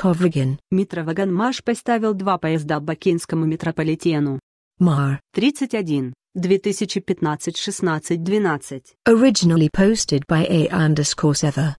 Ковриген. Митроваган Маш поставил два поезда Бакинскому метрополитену. Мар. 31. 2015-16-12. Originally posted by A underscore Sever.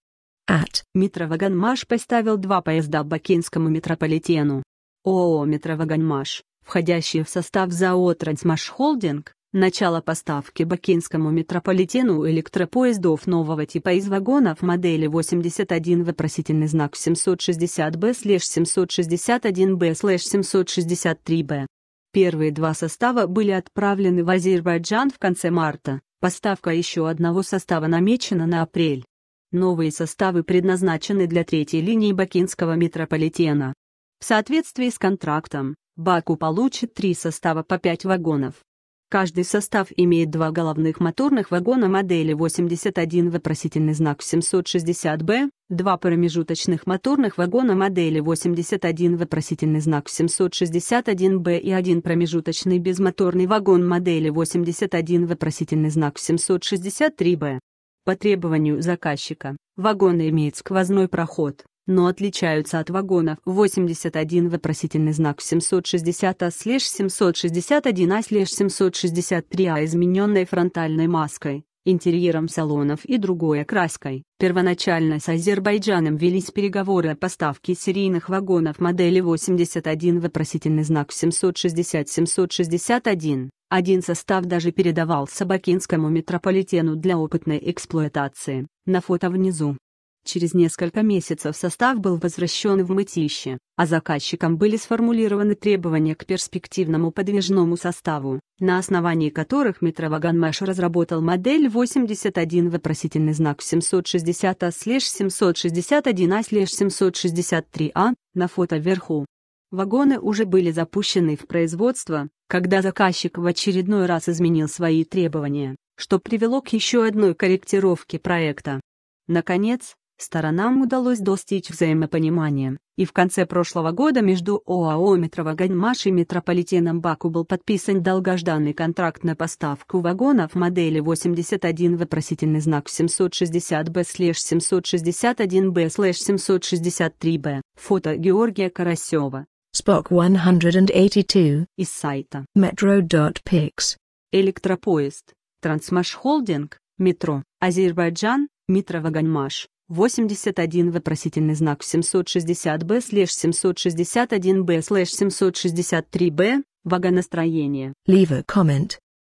At. Митроваган Маш поставил два поезда Бакинскому метрополитену. ООО «Метроваган Маш», входящие в состав ЗАО «Трансмаш Холдинг», Начало поставки бакинскому метрополитену электропоездов нового типа из вагонов модели 81 вопросительный знак 760B-761B-763B. Первые два состава были отправлены в Азербайджан в конце марта, поставка еще одного состава намечена на апрель. Новые составы предназначены для третьей линии бакинского метрополитена. В соответствии с контрактом, Баку получит три состава по пять вагонов. Каждый состав имеет два головных моторных вагона модели 81 вопросительный знак 760Б, два промежуточных моторных вагона модели 81 вопросительный знак 761Б и один промежуточный безмоторный вагон модели 81 вопросительный знак 763Б. По требованию заказчика, вагоны имеют сквозной проход но отличаются от вагонов 81 вопросительный знак 760 а слеж 761 а слеж 763 а измененной фронтальной маской, интерьером салонов и другой окраской. Первоначально с Азербайджаном велись переговоры о поставке серийных вагонов модели 81 вопросительный знак 760-761. Один состав даже передавал Собакинскому метрополитену для опытной эксплуатации. На фото внизу Через несколько месяцев состав был возвращен в мытище, а заказчикам были сформулированы требования к перспективному подвижному составу, на основании которых Метроваган Мэш разработал модель 81 вопросительный знак 760А-761А-763А а а на фото вверху. Вагоны уже были запущены в производство, когда заказчик в очередной раз изменил свои требования, что привело к еще одной корректировке проекта. Наконец, Сторонам удалось достичь взаимопонимания, и в конце прошлого года между ОАО «Метровагонмаш» и метрополитеном Баку был подписан долгожданный контракт на поставку вагонов модели 81 вопросительный знак 760B-761B-763B. Фото Георгия Карасева. Spock 182. Из сайта metro.pix. Электропоезд. Трансмаш Холдинг. Метро. Азербайджан. Митровагонмаш. 81 вопросительный знак 760 б слэш 761 б слэш 763b вагоностроение. Leave a comment.